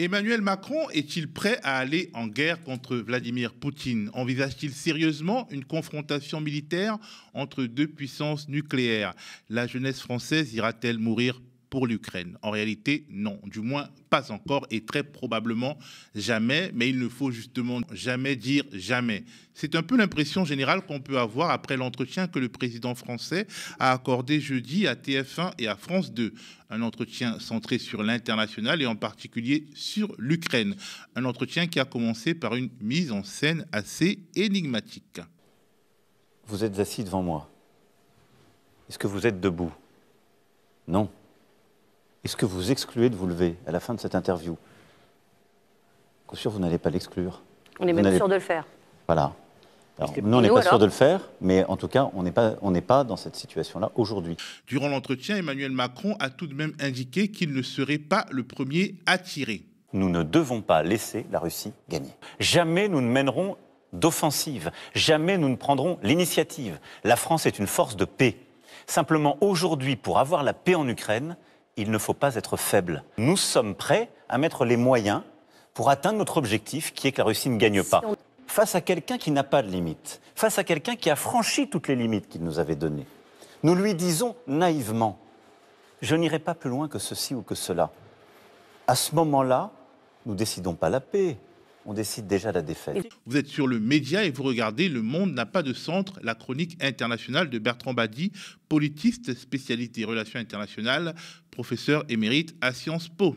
Emmanuel Macron est-il prêt à aller en guerre contre Vladimir Poutine Envisage-t-il sérieusement une confrontation militaire entre deux puissances nucléaires La jeunesse française ira-t-elle mourir pour l'Ukraine En réalité, non, du moins pas encore et très probablement jamais, mais il ne faut justement jamais dire jamais. C'est un peu l'impression générale qu'on peut avoir après l'entretien que le président français a accordé jeudi à TF1 et à France 2. Un entretien centré sur l'international et en particulier sur l'Ukraine. Un entretien qui a commencé par une mise en scène assez énigmatique. Vous êtes assis devant moi. Est-ce que vous êtes debout Non. Est-ce que vous excluez de vous lever à la fin de cette interview sûr, vous n'allez pas l'exclure. On est même sûr de le faire. Voilà. nous, on n'est pas sûr de le faire, mais en tout cas, on n'est pas, on pas dans cette situation-là aujourd'hui. Durant l'entretien, Emmanuel Macron a tout de même indiqué qu'il ne serait pas le premier à tirer. Nous ne devons pas laisser la Russie gagner. Jamais nous ne mènerons d'offensive. Jamais nous ne prendrons l'initiative. La France est une force de paix. Simplement, aujourd'hui, pour avoir la paix en Ukraine, il ne faut pas être faible. Nous sommes prêts à mettre les moyens pour atteindre notre objectif qui est que la Russie ne gagne pas. Face à quelqu'un qui n'a pas de limites, face à quelqu'un qui a franchi toutes les limites qu'il nous avait données, nous lui disons naïvement, je n'irai pas plus loin que ceci ou que cela. À ce moment-là, nous décidons pas la paix, on décide déjà la défaite. Vous êtes sur le média et vous regardez Le Monde n'a pas de centre, la chronique internationale de Bertrand Badi, politiste, spécialité relations internationales, professeur émérite à Sciences Po.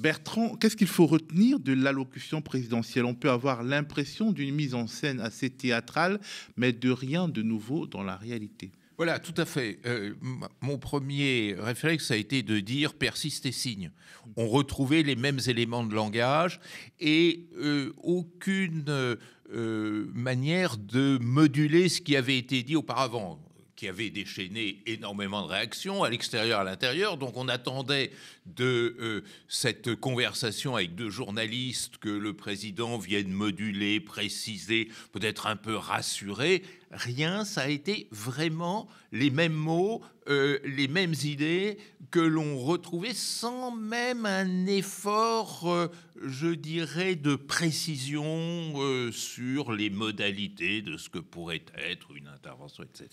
Bertrand, qu'est-ce qu'il faut retenir de l'allocution présidentielle On peut avoir l'impression d'une mise en scène assez théâtrale, mais de rien de nouveau dans la réalité. Voilà, tout à fait. Euh, mon premier réflexe a été de dire persiste et signe. On retrouvait les mêmes éléments de langage et euh, aucune euh, manière de moduler ce qui avait été dit auparavant qui avait déchaîné énormément de réactions à l'extérieur, à l'intérieur. Donc on attendait de euh, cette conversation avec deux journalistes que le président vienne moduler, préciser, peut-être un peu rassurer rien, ça a été vraiment les mêmes mots, euh, les mêmes idées que l'on retrouvait sans même un effort, euh, je dirais, de précision euh, sur les modalités de ce que pourrait être une intervention, etc.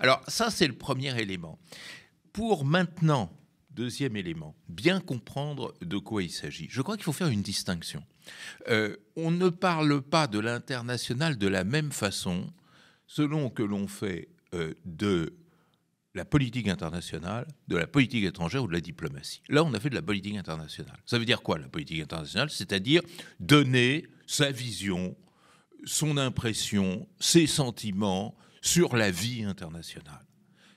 Alors ça, c'est le premier élément. Pour maintenant, deuxième élément, bien comprendre de quoi il s'agit. Je crois qu'il faut faire une distinction. on ne parle pas de l'international de la même façon selon que l'on fait euh, de la politique internationale, de la politique étrangère ou de la diplomatie. Là, on a fait de la politique internationale. Ça veut dire quoi, la politique internationale C'est-à-dire donner sa vision, son impression, ses sentiments sur la vie internationale.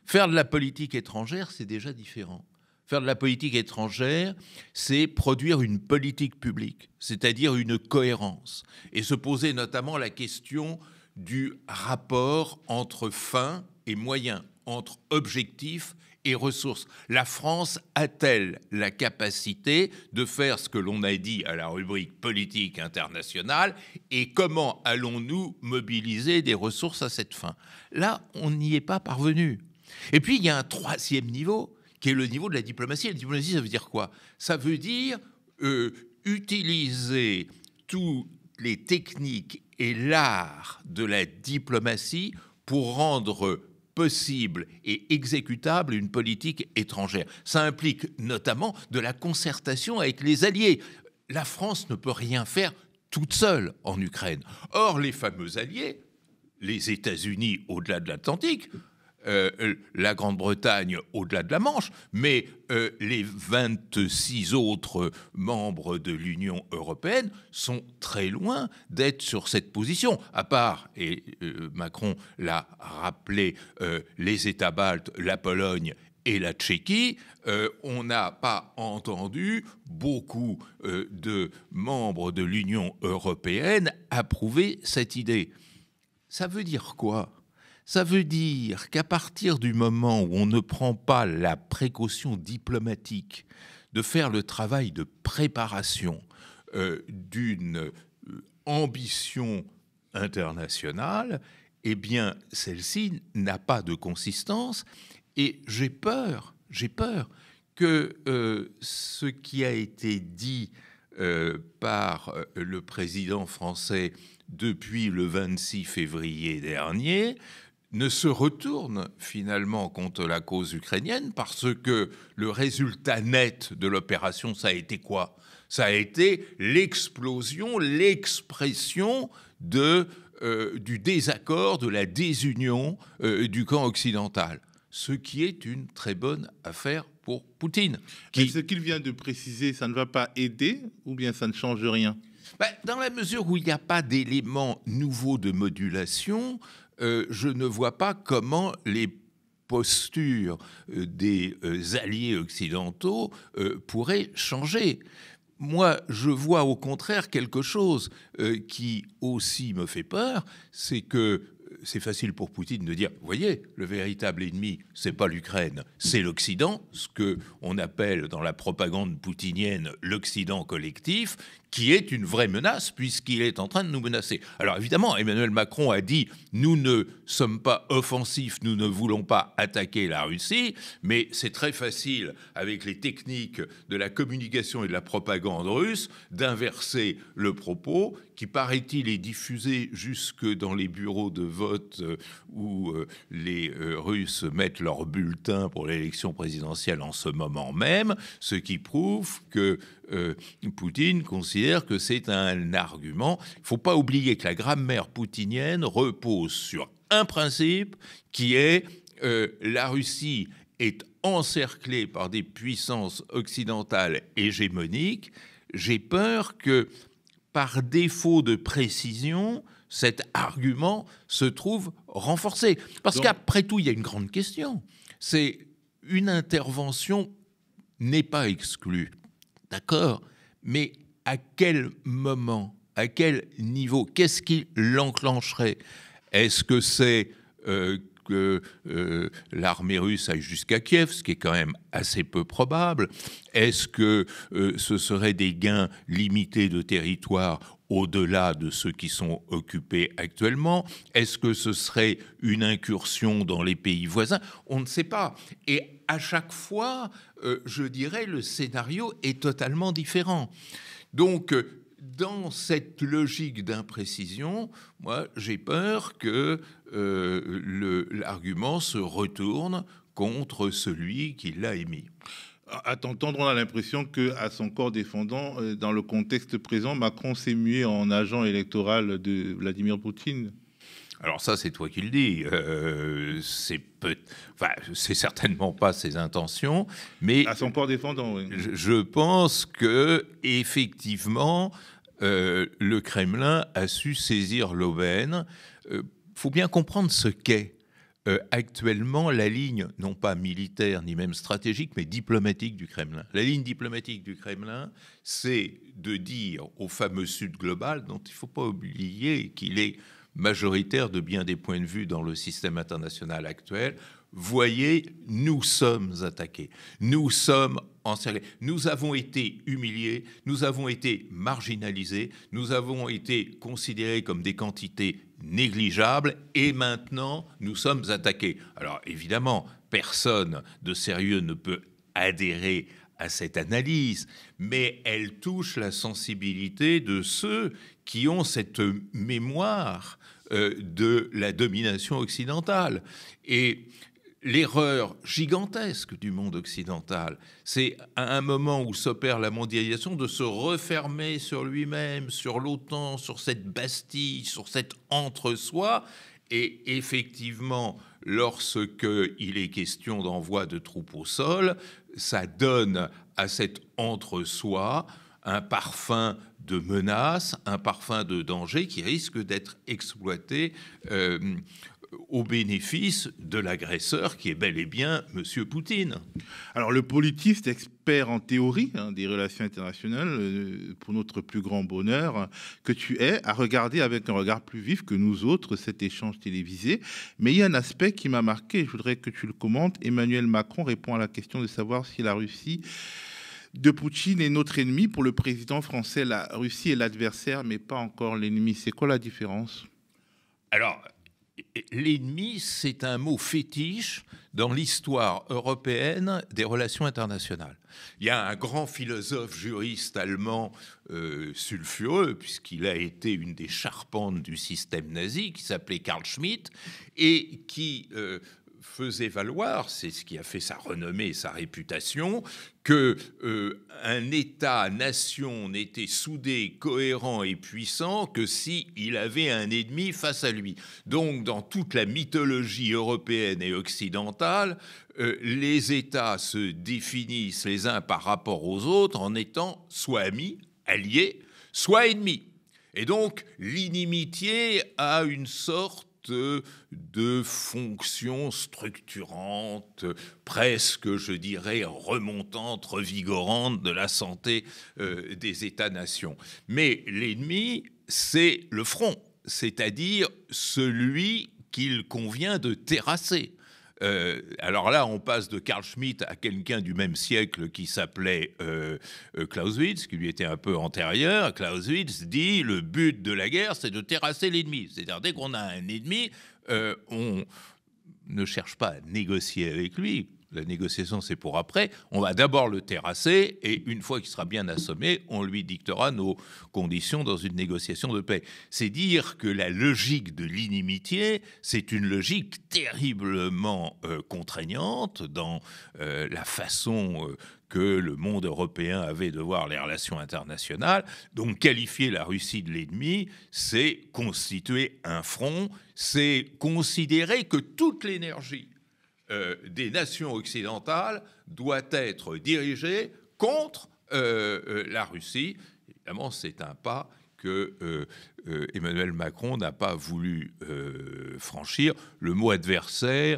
Faire de la politique étrangère, c'est déjà différent. Faire de la politique étrangère, c'est produire une politique publique, c'est-à-dire une cohérence, et se poser notamment la question du rapport entre fin et moyen, entre objectifs et ressources. La France a-t-elle la capacité de faire ce que l'on a dit à la rubrique politique internationale et comment allons-nous mobiliser des ressources à cette fin Là, on n'y est pas parvenu. Et puis, il y a un troisième niveau qui est le niveau de la diplomatie. La diplomatie, ça veut dire quoi Ça veut dire euh, utiliser toutes les techniques et l'art de la diplomatie pour rendre possible et exécutable une politique étrangère. Ça implique notamment de la concertation avec les alliés. La France ne peut rien faire toute seule en Ukraine. Or, les fameux alliés, les États-Unis au-delà de l'Atlantique, euh, euh, la Grande-Bretagne au-delà de la Manche, mais euh, les 26 autres membres de l'Union européenne sont très loin d'être sur cette position, à part, et Macron l'a rappelé, les États baltes, la Pologne et la Tchéquie, on n'a pas entendu beaucoup de membres de l'Union européenne approuver cette idée. Ça veut dire quoi ça veut dire qu'à partir du moment où on ne prend pas la précaution diplomatique de faire le travail de préparation euh, d'une euh, ambition internationale, eh bien, celle-ci n'a pas de consistance. Et j'ai peur, j'ai peur que euh, ce qui a été dit par le président français depuis le 26 février dernier ne se retourne finalement contre la cause ukrainienne parce que le résultat net de l'opération, ça a été quoi Ça a été l'explosion, l'expression de, euh, du désaccord, de la désunion euh, du camp occidental, ce qui est une très bonne affaire pour Poutine. ce qu'il vient de préciser, ça ne va pas aider ou bien ça ne change rien bah, dans la mesure où il n'y a pas d'éléments nouveaux de modulation, euh, je ne vois pas comment les postures euh, des euh, alliés occidentaux pourraient changer. Moi, je vois au contraire quelque chose qui aussi me fait peur, c'est que c'est facile pour Poutine de dire, voyez, le véritable ennemi, c'est pas l'Ukraine, c'est l'Occident, ce que on appelle dans la propagande poutinienne l'Occident collectif, qui est une vraie menace puisqu'il est en train de nous menacer. Alors évidemment, Emmanuel Macron a dit nous ne sommes pas offensifs, nous ne voulons pas attaquer la Russie, mais c'est très facile avec les techniques de la communication et de la propagande russe d'inverser le propos qui paraît-il est diffusé jusque dans les bureaux de vote euh, où euh, les euh, Russes mettent leur bulletin pour l'élection présidentielle en ce moment même, ce qui prouve que euh, Poutine considère que c'est un argument. Il ne faut pas oublier que la grammaire poutinienne repose sur un principe qui est euh, la Russie est encerclée par des puissances occidentales hégémoniques. J'ai peur que, par défaut de précision, cet argument se trouve renforcé. Parce qu'après tout, il y a une grande question. C'est une intervention n'est pas exclue. D'accord Mais à quel moment, à quel niveau, qu'est-ce qui l'enclencherait Est-ce que c'est euh, que euh, l'armée russe aille jusqu'à Kiev, ce qui est quand même assez peu probable Est-ce que euh, ce serait des gains limités de territoire au-delà de ceux qui sont occupés actuellement Est-ce que ce serait une incursion dans les pays voisins On ne sait pas. Et à chaque fois, euh, je dirais, le scénario est totalement différent. Donc, dans cette logique d'imprécision, moi, j'ai peur que euh, l'argument se retourne contre celui qui l'a émis. À t'entendre, on a l'impression que, à son corps défendant, euh, dans le contexte présent, Macron s'est mué en agent électoral de Vladimir Poutine. Alors ça, c'est toi qui le dis. Euh, c'est certainement pas ses intentions, mais à son port défendant. Je, pense que effectivement, euh, le Kremlin a su saisir l'aubaine. Il euh, faut bien comprendre ce qu'est euh, actuellement la ligne, non pas militaire ni même stratégique, mais diplomatique du Kremlin. La ligne diplomatique du Kremlin, c'est de dire au fameux Sud global, dont il ne faut pas oublier qu'il est majoritaire de bien des points de vue dans le système international actuel, voyez, nous sommes attaqués, nous sommes encerclés, nous avons été humiliés, nous avons été marginalisés, nous avons été considérés comme des quantités négligeables et maintenant nous sommes attaqués. Alors évidemment, personne de sérieux ne peut adhérer à cette analyse, mais elle touche la sensibilité de ceux qui ont cette mémoire euh, de la domination occidentale. Et l'erreur gigantesque du monde occidental, c'est à un moment où s'opère la mondialisation de se refermer sur lui-même, sur l'OTAN, sur cette Bastille, sur cet entre-soi. Et effectivement, lorsque il est question d'envoi de troupes au sol, ça donne à cet entre-soi un parfum de menace, un parfum de danger qui risque d'être exploité euh, au bénéfice de l'agresseur qui est bel et bien M. Poutine. Alors le politiste expert en théorie hein, des relations internationales, euh, pour notre plus grand bonheur, que tu es, a regardé avec un regard plus vif que nous autres cet échange télévisé. Mais il y a un aspect qui m'a marqué, je voudrais que tu le commentes. Emmanuel Macron répond à la question de savoir si la Russie de Poutine est notre ennemi. Pour le président français, la Russie est l'adversaire, mais pas encore l'ennemi. C'est quoi la différence Alors, l'ennemi, c'est un mot fétiche dans l'histoire européenne des relations internationales. Il y a un grand philosophe juriste allemand euh, sulfureux, puisqu'il a été une des charpentes du système nazi, qui s'appelait Karl Schmitt, et qui, euh, faisait valoir, c'est ce qui a fait sa renommée et sa réputation, que euh, un État-nation n'était soudé, cohérent et puissant que si avait un ennemi face à lui. Donc, dans toute la mythologie européenne et occidentale, euh, les États se définissent les uns par rapport aux autres en étant soit amis, alliés, soit ennemis. Et donc, l'inimitié a une sorte de fonctions structurantes, presque, je dirais, remontantes, revigorantes de la santé euh, des États-nations. Mais l'ennemi, c'est le front, c'est-à-dire celui qu'il convient de terrasser. Euh, alors là, on passe de Karl Schmitt à quelqu'un du même siècle qui s'appelait euh, euh, Clausewitz, qui lui était un peu antérieur. Clausewitz dit le but de la guerre, c'est de terrasser l'ennemi. C'est-à-dire, dès qu'on a un ennemi, on ne cherche pas à négocier avec lui, la négociation c'est pour après, on va d'abord le terrasser et une fois qu'il sera bien assommé, on lui dictera nos conditions dans une négociation de paix. C'est dire que la logique de l'inimitié, c'est une logique terriblement euh, contraignante dans euh, la façon euh, que le monde européen avait de voir les relations internationales. Donc qualifier la Russie de l'ennemi, c'est constituer un front, c'est considérer que toute l'énergie euh, des nations occidentales doit être dirigée contre euh, euh, la Russie. Évidemment, c'est un pas que Emmanuel Macron n'a pas voulu franchir. Le mot adversaire,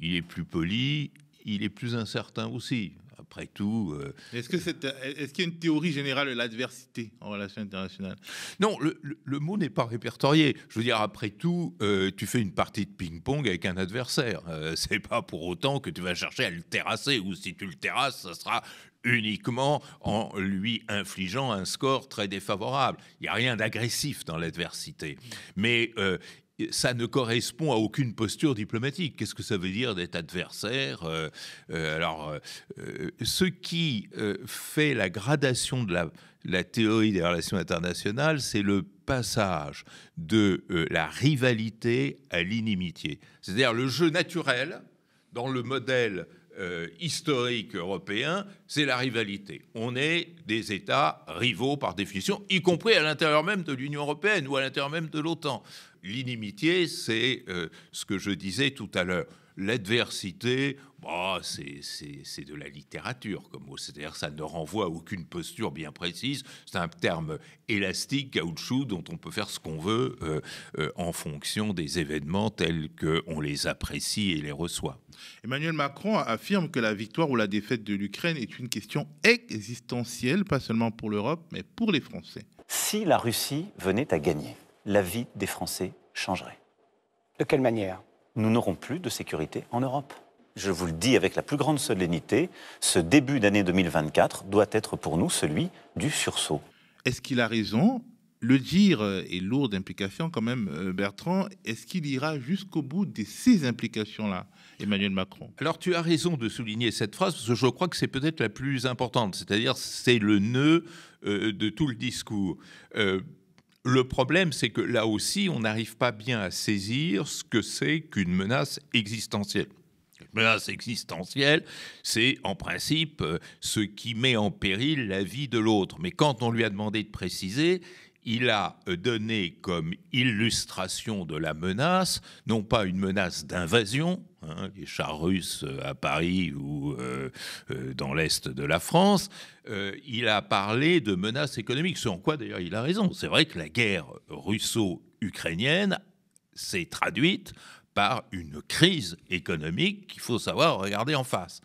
il est plus poli, il est plus incertain aussi après tout. Euh, est-ce qu'il est qu'il y a une théorie générale de l'adversité en relation internationale Non, le, mot n'est pas répertorié. Je veux dire, après tout, euh, tu fais une partie de ping-pong avec un adversaire. Euh, c'est pas pour autant que tu vas chercher à le terrasser, ou si tu le terrasses, ça sera uniquement en lui infligeant un score très défavorable. Il n'y a rien d'agressif dans l'adversité. Mais il ça ne correspond à aucune posture diplomatique. Qu'est-ce que ça veut dire d'être adversaire euh, euh, Alors, euh, ce qui fait la gradation de la, théorie des relations internationales, c'est le passage de la rivalité à l'inimitié. C'est-à-dire le jeu naturel dans le modèle historique européen, c'est la rivalité. On est des États rivaux par définition, y compris à l'intérieur même de l'Union européenne ou à l'intérieur même de l'OTAN. L'inimitié, c'est euh, ce que je disais tout à l'heure. L'adversité, bah, c'est de la littérature, comme c'est-à-dire ça ne renvoie à aucune posture bien précise. C'est un terme élastique, caoutchouc, dont on peut faire ce qu'on veut euh, euh, en fonction des événements tels qu'on les apprécie et les reçoit. Emmanuel Macron affirme que la victoire ou la défaite de l'Ukraine est une question existentielle, pas seulement pour l'Europe, mais pour les Français. Si la Russie venait à gagner, la vie des Français changerait. De quelle manière Nous n'aurons plus de sécurité en Europe. Je vous le dis avec la plus grande solennité, ce début d'année 2024 doit être pour nous celui du sursaut. Est-ce qu'il a raison le dire est lourd d'implications quand même, euh, Bertrand. Est-ce qu'il ira jusqu'au bout de ces implications-là, Emmanuel Macron Alors tu as raison de souligner cette phrase, parce que je crois que c'est peut-être la plus importante, c'est-à-dire c'est le nœud euh, de tout le discours. Euh, le problème, c'est que là aussi, on n'arrive pas bien à saisir ce que c'est qu'une menace existentielle. Une menace existentielle, c'est en principe euh, ce qui met en péril la vie de l'autre. Mais quand on lui a demandé de préciser, il a euh, donné comme illustration de la menace, non pas une menace d'invasion, hein, les chars russes euh, à Paris ou euh, dans l'Est de la France, il a parlé de menaces économique, ce en quoi d'ailleurs il a raison. C'est vrai que la guerre russo-ukrainienne s'est traduite par une crise économique qu'il faut savoir regarder en face.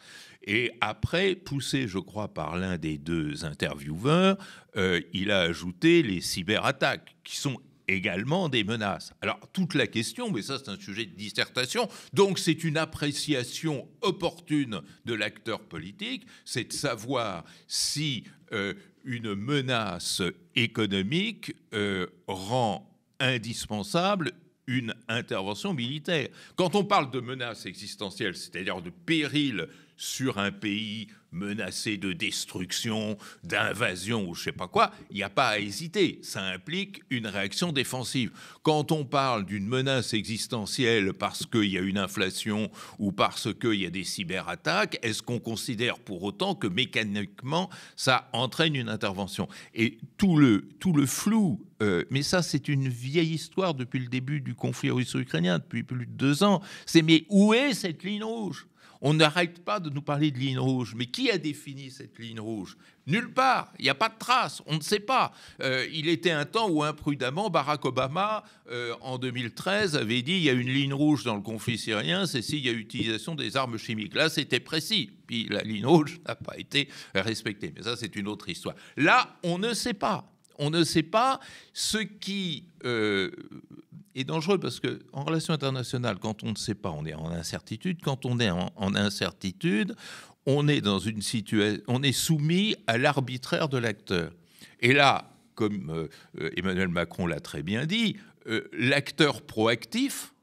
Et après, poussé, je crois, par l'un des deux intervieweurs, euh, il a ajouté les cyberattaques, qui sont également des menaces. Alors toute la question, mais ça c'est un sujet de dissertation, donc c'est une appréciation opportune de l'acteur politique, c'est de savoir si euh, une menace économique euh, rend indispensable une intervention militaire. Quand on parle de menace existentielle, c'est-à-dire de péril sur un pays menacé de destruction, d'invasion ou je ne sais pas quoi, il n'y a pas à hésiter. Ça implique une réaction défensive. Quand on parle d'une menace existentielle parce qu'il y a une inflation ou parce qu'il y a des cyberattaques, est-ce qu'on considère pour autant que mécaniquement ça entraîne une intervention Et tout le, tout le flou euh, mais ça, c'est une vieille histoire depuis le début du conflit russo-ukrainien, depuis plus de deux ans. C'est mais où est cette ligne rouge on n'arrête pas de nous parler de ligne rouge, mais qui a défini cette ligne rouge Nulle part, il n'y a pas de trace, on ne sait pas. Euh, il était un temps où imprudemment, Barack Obama, euh, en 2013, avait dit il y a une ligne rouge dans le conflit syrien, c'est s'il y a utilisation des armes chimiques. Là, c'était précis. Puis la ligne rouge n'a pas été respectée. Mais ça, c'est une autre histoire. Là, on ne sait pas. On ne sait pas ce qui euh, est dangereux parce que en relation internationale, quand on ne sait pas, on est en incertitude. Quand on est en, incertitude, on est dans une situation, on est soumis à l'arbitraire de l'acteur. Et là, comme euh, euh, Emmanuel Macron l'a très bien dit, euh, l'acteur proactif,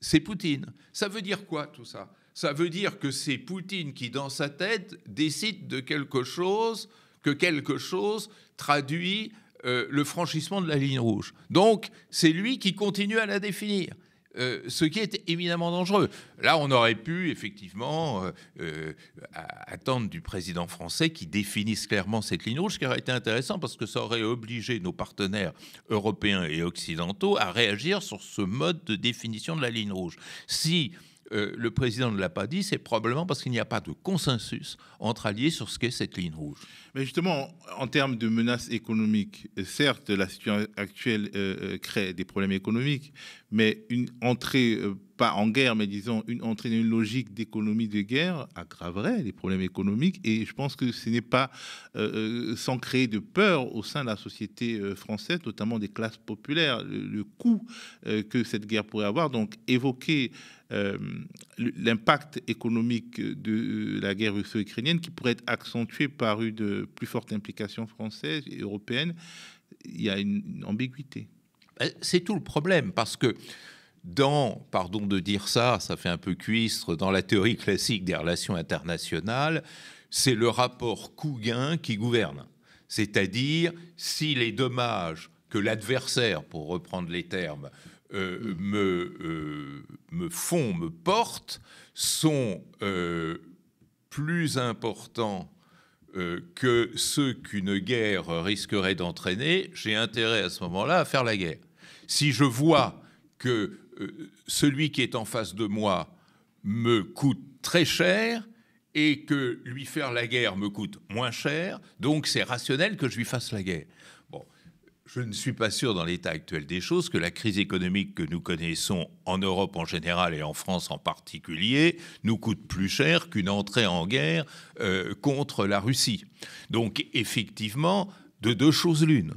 c'est Poutine. Ça veut dire quoi tout ça Ça veut dire que c'est Poutine qui, dans sa tête, décide de quelque chose, que quelque chose traduit euh, le franchissement de la ligne rouge. Donc, c'est lui qui continue à la définir. Euh, ce qui est évidemment dangereux. Là, on aurait pu effectivement euh, attendre du président français qui définisse clairement cette ligne rouge, ce qui aurait été intéressant parce que ça aurait obligé nos partenaires européens et occidentaux à réagir sur ce mode de définition de la ligne rouge. Si euh, le président ne l'a pas dit, c'est probablement parce qu'il n'y a pas de consensus entre alliés sur ce qu'est cette ligne rouge. Mais justement, en, termes de menaces économiques, certes, la situation actuelle euh, euh, crée des problèmes économiques, mais une entrée, euh, pas en guerre, mais disons une entrée dans une logique d'économie de guerre aggraverait les problèmes économiques. Et je pense que ce n'est pas euh, euh, sans créer de peur au sein de la société française, notamment des classes populaires, le, coût que cette guerre pourrait avoir. Donc évoquer l'impact économique de la guerre russo-ukrainienne qui pourrait être accentué par une plus forte implication française et européenne, il y a une ambiguïté. Ben, c'est tout le problème, parce que dans, pardon de dire ça, ça fait un peu cuistre, dans la théorie classique des relations internationales, c'est le rapport coût qui gouverne. C'est-à-dire, si les dommages que l'adversaire, pour reprendre les termes, euh, me, euh, me font, me portent, sont euh, plus importants que ceux qu'une guerre risquerait d'entraîner, j'ai intérêt à ce moment-là à faire la guerre. Si je vois que euh, celui qui est en face de moi me coûte très cher et que lui faire la guerre me coûte moins cher, donc c'est rationnel que je lui fasse la guerre. Bon, je ne suis pas sûr dans l'état actuel des choses que la crise économique que nous connaissons en Europe en général et en France en particulier nous coûte plus cher qu'une entrée en guerre euh, contre la Russie. Donc effectivement, de deux choses l'une,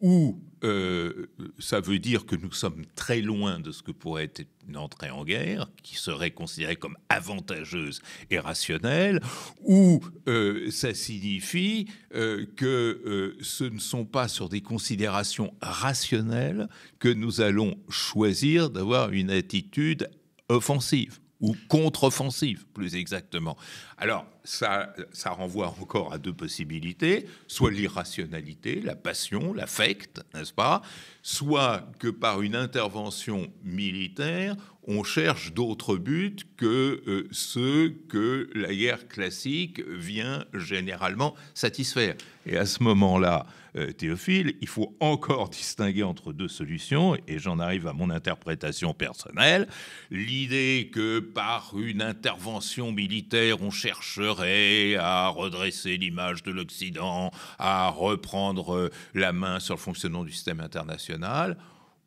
ou euh, ça veut dire que nous sommes très loin de ce que pourrait être une entrée en guerre, qui serait considérée comme avantageuse et rationnelle, ou euh, ça signifie euh, que ce ne sont pas sur des considérations rationnelles que nous allons choisir d'avoir une attitude offensive ou contre-offensive, plus exactement. Alors, ça, ça renvoie encore à deux possibilités, soit l'irrationalité, la passion, l'affect, n'est-ce pas Soit que par une intervention militaire, on cherche d'autres buts que euh, ceux que la guerre classique vient généralement satisfaire. Et à ce moment-là, euh, Théophile, il faut encore distinguer entre deux solutions, et j'en arrive à mon interprétation personnelle. L'idée que par une intervention militaire, on chercherait à redresser l'image de l'Occident, à reprendre euh, la main sur le fonctionnement du système international,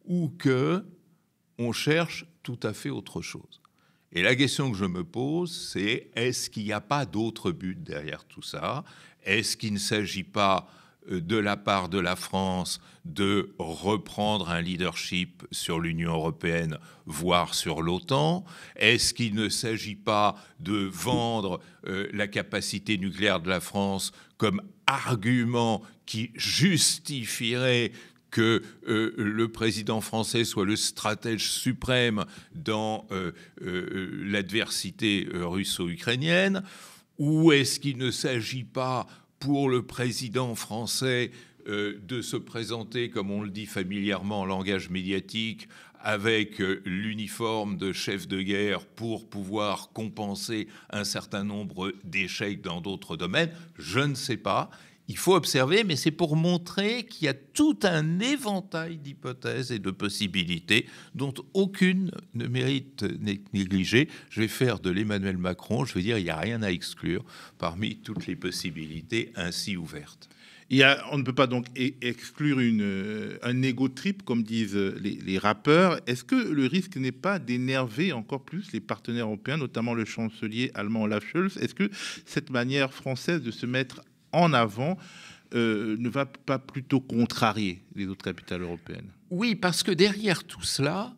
ou que on cherche tout à fait autre chose. Et la question que je me pose, c'est est-ce qu'il n'y a pas d'autre but derrière tout ça Est-ce qu'il ne s'agit pas euh, de la part de la France de reprendre un leadership sur l'Union européenne, voire sur l'OTAN Est-ce qu'il ne s'agit pas de vendre euh, la capacité nucléaire de la France comme argument qui justifierait que euh, le président français soit le stratège suprême dans l'adversité russo-ukrainienne Ou est-ce qu'il ne s'agit pas pour le président français euh, de se présenter, comme on le dit familièrement en langage médiatique, avec euh, l'uniforme de chef de guerre pour pouvoir compenser un certain nombre d'échecs dans d'autres domaines, je ne sais pas il faut observer, mais c'est pour montrer qu'il y a tout un éventail d'hypothèses et de possibilités dont aucune ne mérite d'être négligée. Je vais faire de l'Emmanuel Macron, je veux dire, il n'y a rien à exclure parmi toutes les possibilités ainsi ouvertes. Il y a, on ne peut pas donc e-, exclure une, euh, un égo trip, comme disent les, rappeurs. Est-ce que le risque n'est pas d'énerver encore plus les partenaires européens, notamment le chancelier allemand Olaf Est-ce que cette manière française de se mettre en avant euh, ne va pas plutôt contrarier les autres capitales européennes Oui, parce que derrière tout cela,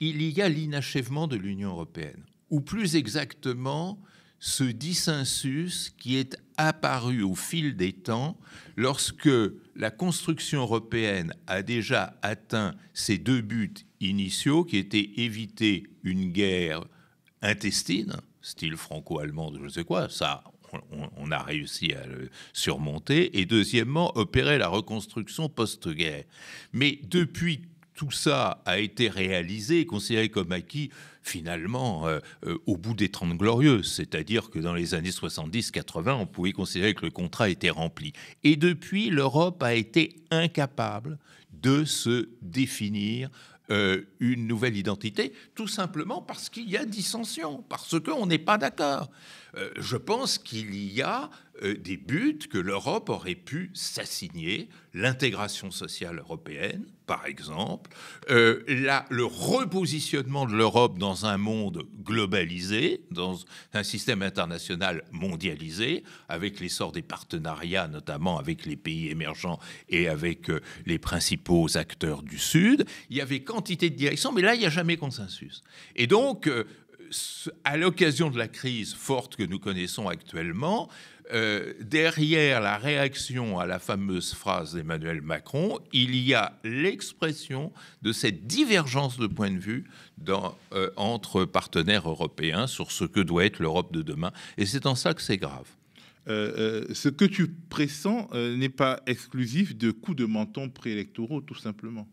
il y a l'inachèvement de l'Union européenne, ou plus exactement ce dissensus qui est apparu au fil des temps lorsque la construction européenne a déjà atteint ses deux buts initiaux, qui étaient éviter une guerre intestine, style franco-allemande, je ne sais quoi, ça on, a réussi à le surmonter, et deuxièmement, opérer la reconstruction post-guerre. Mais depuis tout ça a été réalisé considéré comme acquis finalement euh, euh, au bout des Trente Glorieuses. c'est-à-dire que dans les années 70-80, on pouvait considérer que le contrat était rempli. Et depuis, l'Europe a été incapable de se définir euh, une nouvelle identité, tout simplement parce qu'il y a dissension, parce qu'on n'est pas d'accord. Euh, je pense qu'il y a euh, des buts que l'Europe aurait pu s'assigner, l'intégration sociale européenne, par exemple, euh, le repositionnement de l'Europe dans un monde globalisé, dans un système international mondialisé, avec l'essor des partenariats, notamment avec les pays émergents et avec euh, les principaux acteurs du Sud. Il y avait quantité de directions, mais là, il n'y a jamais consensus. Et donc, à l'occasion de la crise forte que nous connaissons actuellement, euh, derrière la réaction à la fameuse phrase d'Emmanuel Macron, il y a l'expression de cette divergence de point de vue euh, entre partenaires européens sur ce que doit être l'Europe de demain. Et c'est en ça que c'est grave. Euh, ce que tu pressens n'est pas exclusif de coups de menton préélectoraux, tout simplement.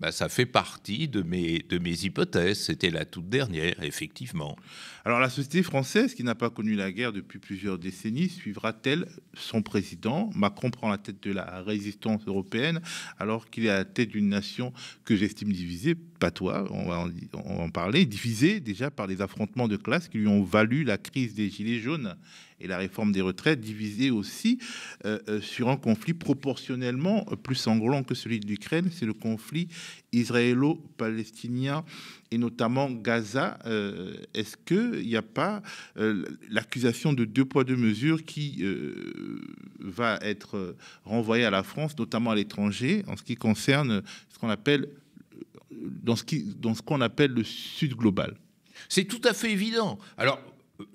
Bah, ça fait partie de mes, de mes hypothèses. C'était la toute dernière, effectivement. Alors la société française, qui n'a pas connu la guerre depuis plusieurs décennies, suivra-t-elle son président Macron prend la tête de la résistance européenne alors qu'il est à la tête d'une nation que j'estime divisée, pas toi, on en, on va en parler, divisée déjà par les affrontements de classe qui lui ont valu la crise des Gilets jaunes et la réforme des retraites, divisée aussi euh, euh, sur un conflit proportionnellement euh, plus sanglant que celui de l'Ukraine, c'est le conflit israélo-palestinien et notamment Gaza. Est-ce qu'il n'y a pas l'accusation de deux poids, deux mesures qui va être renvoyée à la France, notamment à l'étranger, en ce qui concerne ce qu'on appelle dans ce qu'on appelle le Sud global. C'est tout à fait évident. Alors,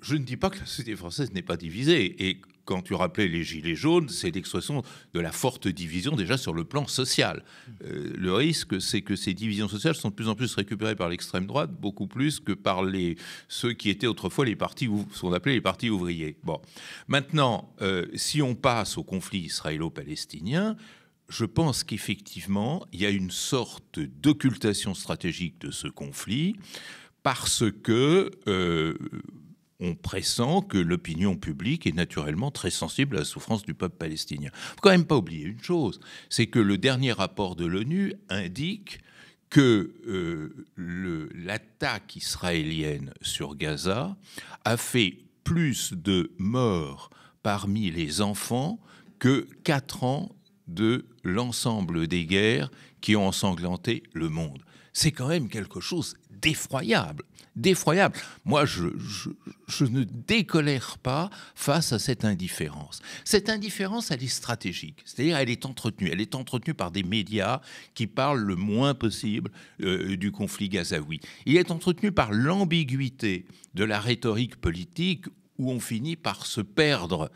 je ne dis pas que la société française n'est pas divisée. Et quand tu rappelais les Gilets jaunes, c'est l'expression de la forte division déjà sur le plan social. Euh, le risque, c'est que ces divisions sociales sont de plus en plus récupérées par l'extrême droite, beaucoup plus que par les, ceux qui étaient autrefois les partis, ce qu'on appelait les partis ouvriers. Bon. Maintenant, euh, si on passe au conflit israélo-palestinien, je pense qu'effectivement, il y a une sorte d'occultation stratégique de ce conflit parce que... Euh, on pressent que l'opinion publique est naturellement très sensible à la souffrance du peuple palestinien. Il faut quand même pas oublier une chose, c'est que le dernier rapport de l'ONU indique que euh, l'attaque israélienne sur Gaza a fait plus de morts parmi les enfants que quatre ans de l'ensemble des guerres qui ont ensanglanté le monde c'est quand même quelque chose d'effroyable. D'effroyable. Moi, je, ne décolère pas face à cette indifférence. Cette indifférence, elle est stratégique. C'est-à-dire, elle est entretenue. Elle est entretenue par des médias qui parlent le moins possible euh, du conflit gazaoui. Il est entretenu par l'ambiguïté de la rhétorique politique où on finit par se perdre.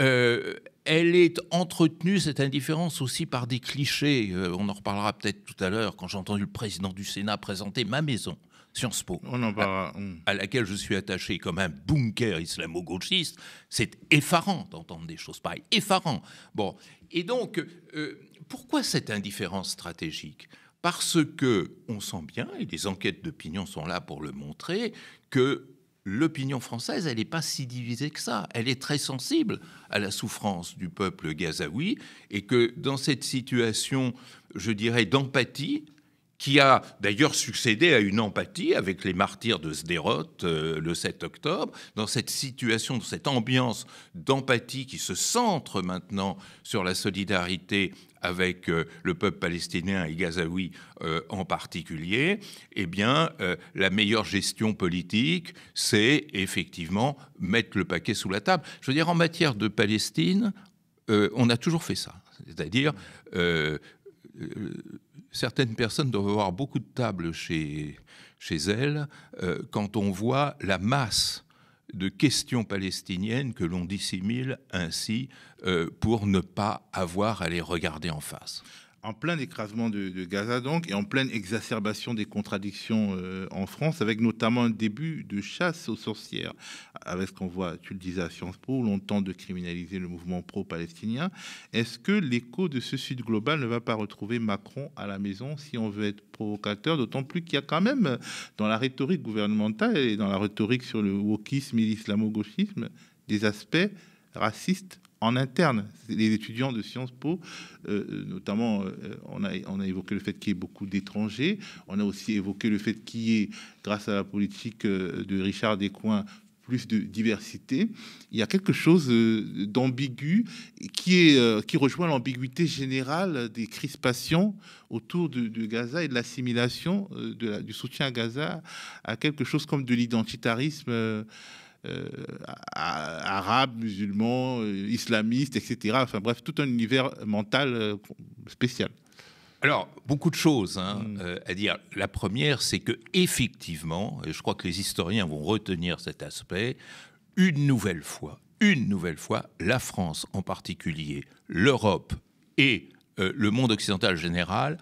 Euh, elle est entretenue, cette indifférence, aussi par des clichés. Euh, on en reparlera peut-être tout à l'heure quand j'ai entendu le président du Sénat présenter ma maison, Sciences Po, à, laquelle je suis attaché comme un bunker islamo-gauchiste. C'est effarant d'entendre des choses pareilles. Effarant. Bon. Et donc, euh, pourquoi cette indifférence stratégique parce que on sent bien, et les enquêtes d'opinion sont là pour le montrer, que l'opinion française, elle n'est pas si divisée que ça. Elle est très sensible à la souffrance du peuple gazaoui et que dans cette situation, je dirais, d'empathie, qui a d'ailleurs succédé à une empathie avec les martyrs de Sderot euh, le 7 octobre, dans cette situation, dans cette ambiance d'empathie qui se centre maintenant sur la solidarité avec euh, le peuple palestinien et gazaoui euh, en particulier, eh bien, euh, la meilleure gestion politique, c'est effectivement mettre le paquet sous la table. Je veux dire, en matière de Palestine, on a toujours fait ça. C'est-à-dire, certaines personnes doivent avoir beaucoup de tables chez, chez elles quand on voit la masse de questions palestiniennes que l'on dissimule ainsi euh, pour ne pas avoir à les regarder en face en plein écrasement de, Gaza donc, et en pleine exacerbation des contradictions euh, en France, avec notamment un début de chasse aux sorcières, avec ce qu'on voit, tu le disais à Sciences Po, longtemps de criminaliser le mouvement pro-palestinien. Est-ce que l'écho de ce Sud global ne va pas retrouver Macron à la maison si on veut être provocateur, d'autant plus qu'il y a quand même, dans la rhétorique gouvernementale et dans la rhétorique sur le wokisme et l'islamo-gauchisme, des aspects racistes en interne. Les étudiants de Sciences Po, euh, euh, notamment, euh, on, a, on a évoqué le fait qu'il y ait beaucoup d'étrangers. On a aussi évoqué le fait qu'il y ait, grâce à la politique de Richard Descoings, plus de diversité. Il y a quelque chose d'ambigu qui, est, qui rejoint l'ambiguïté générale des crispations autour de, Gaza et de l'assimilation du soutien à Gaza à quelque chose comme de l'identitarisme. Euh, arabes, musulmans, euh, islamistes, etc. Enfin bref, tout un univers mental euh, spécial. Alors, beaucoup de choses hein, mm. à dire. La première, c'est que effectivement, et je crois que les historiens vont retenir cet aspect, une nouvelle fois, une nouvelle fois, la France en particulier, l'Europe et le monde occidental général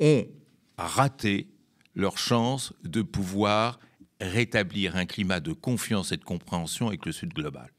ont raté leur chance de pouvoir rétablir un climat de confiance et de compréhension avec le Sud global.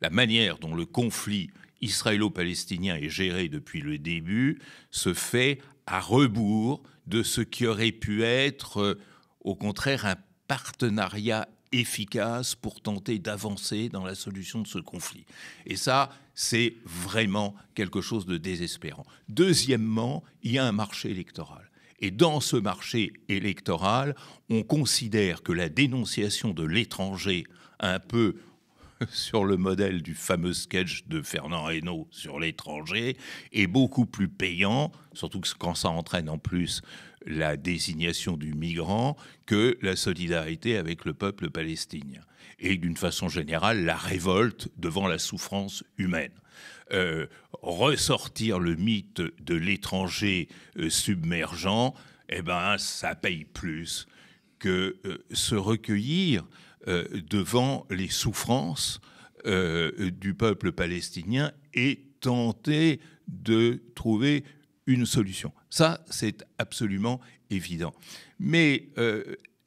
La manière dont le conflit israélo-palestinien est géré depuis le début se fait à rebours de ce qui aurait pu être, euh, au contraire, un partenariat efficace pour tenter d'avancer dans la solution de ce conflit. Et ça, c'est vraiment quelque chose de désespérant. Deuxièmement, il y a un marché électoral. Et dans ce marché électoral, on considère que la dénonciation de l'étranger, un peu sur le modèle du fameux sketch de Fernand Reynaud sur l'étranger, est beaucoup plus payant, surtout quand ça entraîne en plus la désignation du migrant, que la solidarité avec le peuple palestinien. Et d'une façon générale, la révolte devant la souffrance humaine. Euh, ressortir le mythe de l'étranger euh, submergent, eh ben, ça paye plus que euh, se recueillir devant les souffrances du peuple palestinien et tenter de trouver une solution. Ça, c'est absolument évident. Mais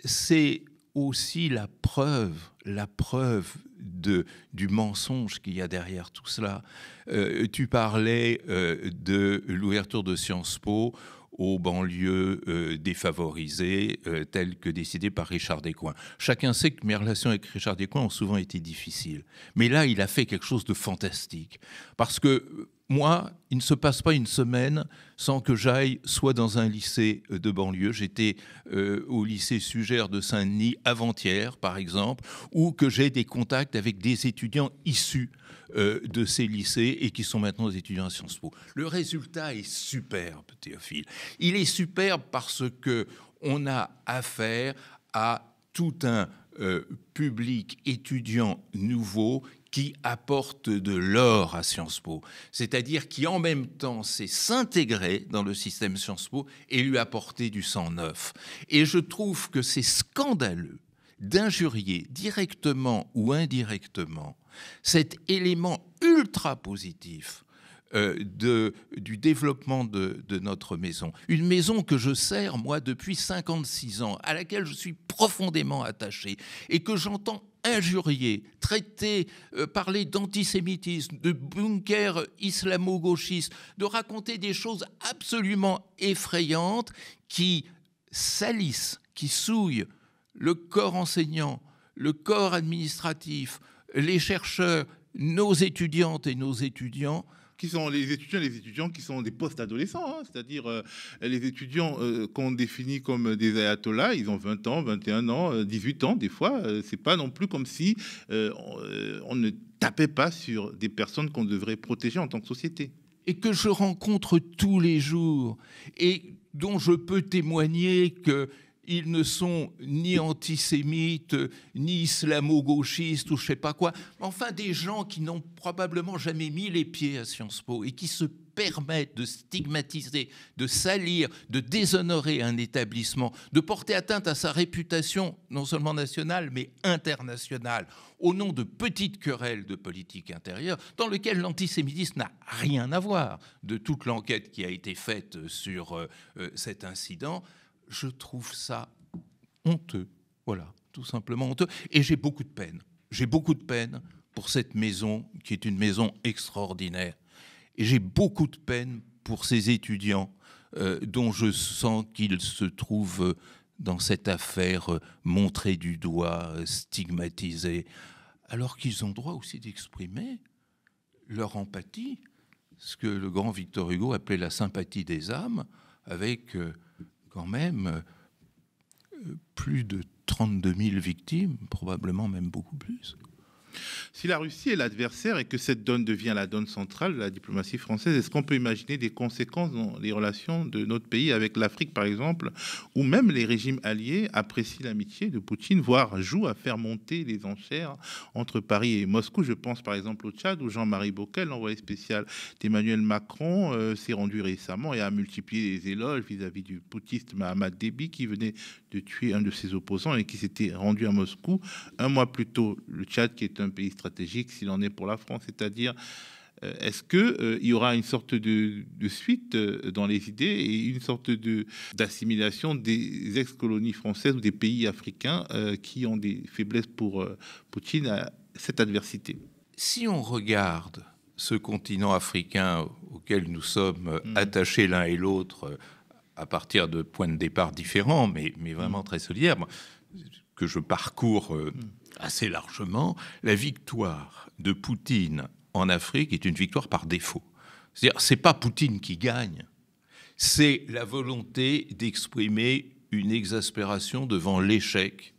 c'est aussi la preuve, la preuve de, du mensonge qu'il y a derrière tout cela. Euh, tu parlais euh, de l'ouverture de Sciences Po aux banlieues euh, défavorisées, telles que décidé par Richard Descoings. Chacun sait que mes relations avec Richard Descoings ont souvent été difficiles. Mais là, il a fait quelque chose de fantastique. Parce que moi, il ne se passe pas une semaine sans que j'aille soit dans un lycée euh, de banlieue, j'étais euh, au lycée Sugère de Saint-Denis avant-hier par exemple, ou que j'ai des contacts avec des étudiants issus euh, de ces lycées et qui sont maintenant des étudiants à Sciences Po. Le résultat est superbe, Théophile. Il est superbe parce que on a affaire à tout un public étudiant nouveau qui apporte de l'or à Sciences Po, c'est-à-dire qui en même temps sait s'intégrer dans le système Sciences Po et lui apporter du sang neuf. Et je trouve que c'est scandaleux d'injurier directement ou indirectement cet élément ultra positif euh, du développement de, notre maison. Une maison que je sers, moi, depuis 56 ans, à laquelle je suis profondément attaché et que j'entends Injurier, traité, euh, parler d'antisémitisme, de bunker islamo-gauchiste, de raconter des choses absolument effrayantes qui salissent, qui souillent le corps enseignant, le corps administratif, les chercheurs, nos étudiantes et nos étudiants qui sont les étudiants, les étudiants qui sont des post-adolescents, hein. c'est-à-dire euh, les étudiants euh, qu'on définit comme des ayatollahs, ils ont 20 ans, 21 ans, 18 euh, ans des fois. c'est pas non plus comme si on ne tapait pas sur des personnes qu'on devrait protéger en tant que société. Et que je rencontre tous les jours et dont je peux témoigner que ils ne sont ni antisémites, ni islamo-gauchistes ou je sais pas quoi. Enfin, des gens qui n'ont probablement jamais mis les pieds à Sciences Po et qui se permettent de stigmatiser, de salir, de déshonorer un établissement, de porter atteinte à sa réputation, non seulement nationale, mais internationale, au nom de petites querelles de politique intérieure, dans lesquelles l'antisémitisme n'a rien à voir de toute l'enquête qui a été faite sur euh, euh, cet incident je trouve ça honteux. Voilà, tout simplement honteux. Et j'ai beaucoup de peine. J'ai beaucoup de peine pour cette maison qui est une maison extraordinaire. Et j'ai beaucoup de peine pour ces étudiants euh, dont je sens qu'ils se trouvent euh, dans cette affaire euh, montrés du doigt, stigmatisés, alors qu'ils ont droit aussi d'exprimer leur empathie, ce que le grand Victor Hugo appelait la sympathie des âmes, avec quand même euh, plus de 32 000 victimes, probablement même beaucoup plus. Si la Russie est l'adversaire et que cette donne devient la donne centrale de la diplomatie française, est-ce qu'on peut imaginer des conséquences dans les relations de notre pays avec l'Afrique, par exemple, où même les régimes alliés apprécient l'amitié de Poutine, voire jouent à faire monter les enchères entre Paris et Moscou Je pense par exemple au Tchad, où Jean-Marie Bockel, l'envoyé spécial d'Emmanuel Macron, euh, s'est rendu récemment et a multiplié les éloges vis-à-vis du poutiste Mahamad Déby, qui venait de tuer un de ses opposants et qui s'était rendu à Moscou un mois plus tôt. Le Tchad, qui est un un pays stratégique s'il en est pour la France C'est-à-dire, euh, est-ce qu'il euh, il y aura une sorte de, suite euh, dans les idées et une sorte de, d'assimilation des ex-colonies françaises ou des pays africains qui ont des faiblesses pour Poutine à cette adversité Si on regarde ce continent africain auquel nous sommes mm-hmm. attachés l'un et l'autre à partir de points de départ différents, mais, mais vraiment mm-hmm. très solidaires, que je parcours. Mm-hmm assez largement, la victoire de Poutine en Afrique est une victoire par défaut. C'est-à-dire, c'est pas Poutine qui gagne, c'est la volonté d'exprimer une exaspération devant l'échec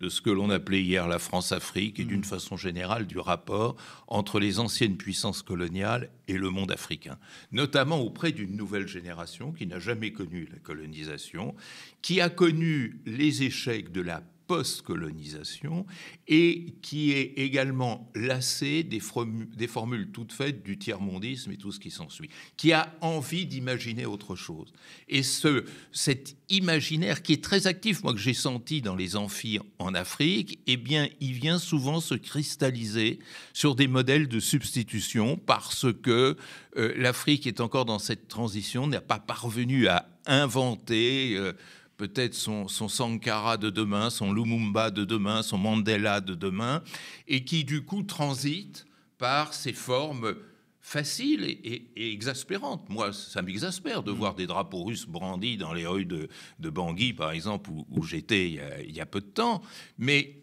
de ce que l'on appelait hier la France-Afrique et d'une mmh. façon générale du rapport entre les anciennes puissances coloniales et le monde africain, notamment auprès d'une nouvelle génération qui n'a jamais connu la colonisation, qui a connu les échecs de la post-colonisation et qui est également lassé des, formules toutes faites du tiers-mondisme et tout ce qui s'ensuit, qui a envie d'imaginer autre chose. Et ce, cet imaginaire qui est très actif, moi que j'ai senti dans les amphis en Afrique, eh bien, il vient souvent se cristalliser sur des modèles de substitution parce que euh, l'Afrique est encore dans cette transition, n'a pas parvenu à inventer. Euh, peut-être son, Sankara de demain, son Lumumba de demain, son Mandela de demain, et qui du coup transite par ces formes faciles et, exaspérantes. Moi, ça m'exaspère de mm. voir des drapeaux russes brandis dans les rues de, Bangui, par exemple, où, j'étais il, y a peu de temps, mais...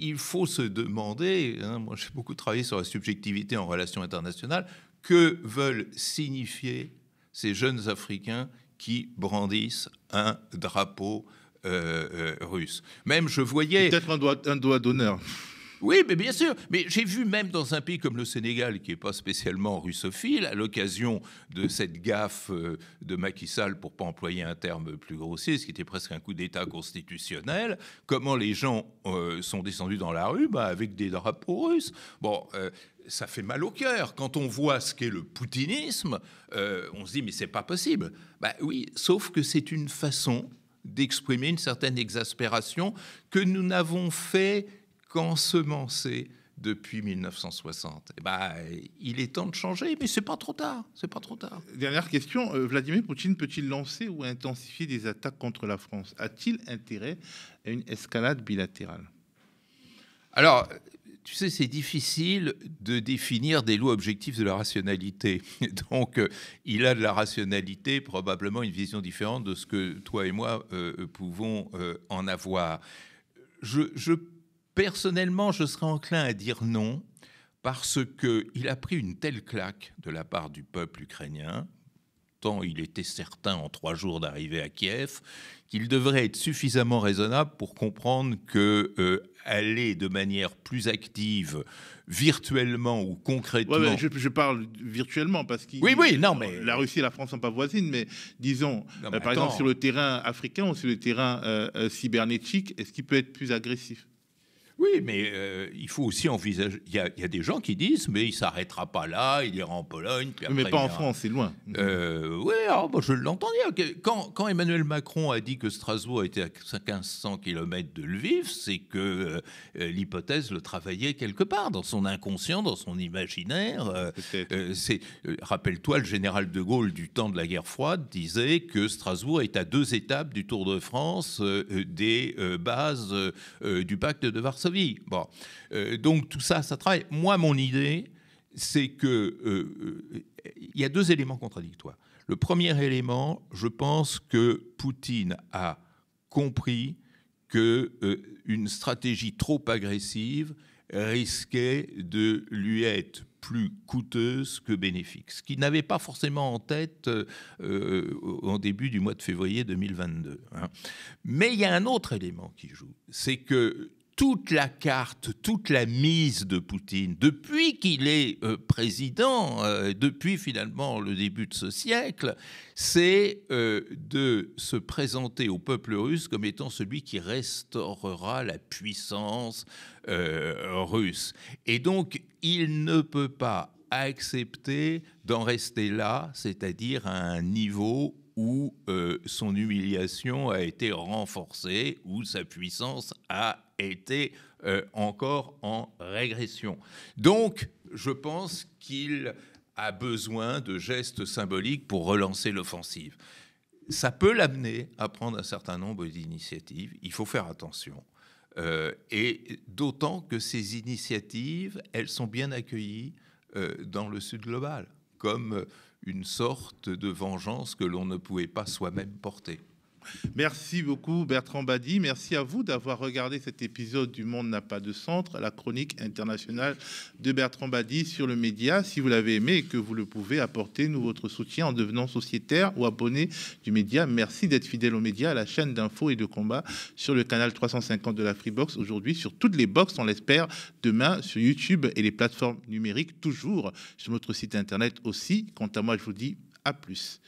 Il faut se demander, hein, moi j'ai beaucoup travaillé sur la subjectivité en relations internationales, que veulent signifier ces jeunes Africains qui brandissent un drapeau euh, euh, russe. Même je voyais... Peut-être un doigt, d'honneur. Oui, mais bien sûr. Mais j'ai vu même dans un pays comme le Sénégal, qui n'est pas spécialement russophile, à l'occasion de cette gaffe euh, de Macky Sall, pour pas employer un terme plus grossier, ce qui était presque un coup d'État constitutionnel, comment les gens sont descendus dans la rue bah, avec des drapeaux russes. Bon, ça fait mal au cœur. Quand on voit ce qu'est le poutinisme, euh, on se dit mais c'est pas possible. Bah oui, sauf que c'est une façon d'exprimer une certaine exaspération que nous n'avons fait qu'ensemencer depuis 1960. Eh ben, bah, il est temps de changer, mais c'est pas trop tard. C'est pas trop tard. Dernière question euh, Vladimir Poutine peut-il lancer ou intensifier des attaques contre la France A-t-il intérêt à une escalade bilatérale Alors, tu sais, c'est difficile de définir des lois objectives de la rationalité. Donc, euh, il a de la rationalité probablement une vision différente de ce que toi et moi euh, pouvons euh, en avoir. Je, personnellement, je serais enclin à dire non parce qu'il a pris une telle claque de la part du peuple ukrainien, tant il était certain en trois jours d'arriver à Kiev, qu'il devrait être suffisamment raisonnable pour comprendre que aller de manière plus active virtuellement ou concrètement. je, parle virtuellement parce que oui, oui, euh, non, mais... la Russie et la France sont pas voisines, mais disons, euh, par exemple, sur le terrain africain ou sur le terrain euh, cybernétique, est-ce qu'il peut être plus agressif oui, mais euh, il faut aussi envisager. Il y, a des gens qui disent, mais il s'arrêtera pas là, il ira en Pologne. mais pas en France, c'est loin. Euh, oui, bon, je l'entendais. Quand, Emmanuel Macron a dit que Strasbourg était à 1500 km de Lviv, c'est que euh, l'hypothèse le travaillait quelque part, dans son inconscient, dans son imaginaire. c'est, rappelle-toi, le général de Gaulle du temps de la guerre froide disait que Strasbourg est à deux étapes du Tour de France des bases du pacte de Varsovie. Bon. Euh, donc tout ça, ça travaille. Moi, mon idée, c'est que euh, euh, il y a deux éléments contradictoires. Le premier élément, je pense que Poutine a compris qu'une stratégie trop agressive risquait de lui être plus coûteuse que bénéfique, ce qu'il n'avait pas forcément en tête euh, en début du mois de février 2022. Hein. Mais il y a un autre élément qui joue, c'est que toute la carte, toute la mise de Poutine, depuis qu'il est euh, président, euh, depuis finalement le début de ce siècle, c'est euh, de se présenter au peuple russe comme étant celui qui restaurera la puissance russe. Et donc, il ne peut pas accepter d'en rester là, c'est-à-dire à un niveau où euh, son humiliation a été renforcée, où sa puissance a été euh, encore en régression. Donc, je pense qu'il a besoin de gestes symboliques pour relancer l'offensive. Ça peut l'amener à prendre un certain nombre d'initiatives. Il faut faire attention. Euh, et d'autant que ces initiatives, elles sont bien accueillies dans le Sud global, comme une sorte de vengeance que l'on ne pouvait pas soi-même porter. Merci beaucoup Bertrand Badi. Merci à vous d'avoir regardé cet épisode du Monde n'a pas de centre, la chronique internationale de Bertrand Badi sur le média. Si vous l'avez aimé et que vous le pouvez, apportez-nous votre soutien en devenant sociétaire ou abonné du média. Merci d'être fidèle au média, à la chaîne d'infos et de combat sur le canal 350 de la Freebox aujourd'hui, sur toutes les boxes, on l'espère, demain sur YouTube et les plateformes numériques, toujours sur notre site internet aussi. Quant à moi, je vous dis à plus.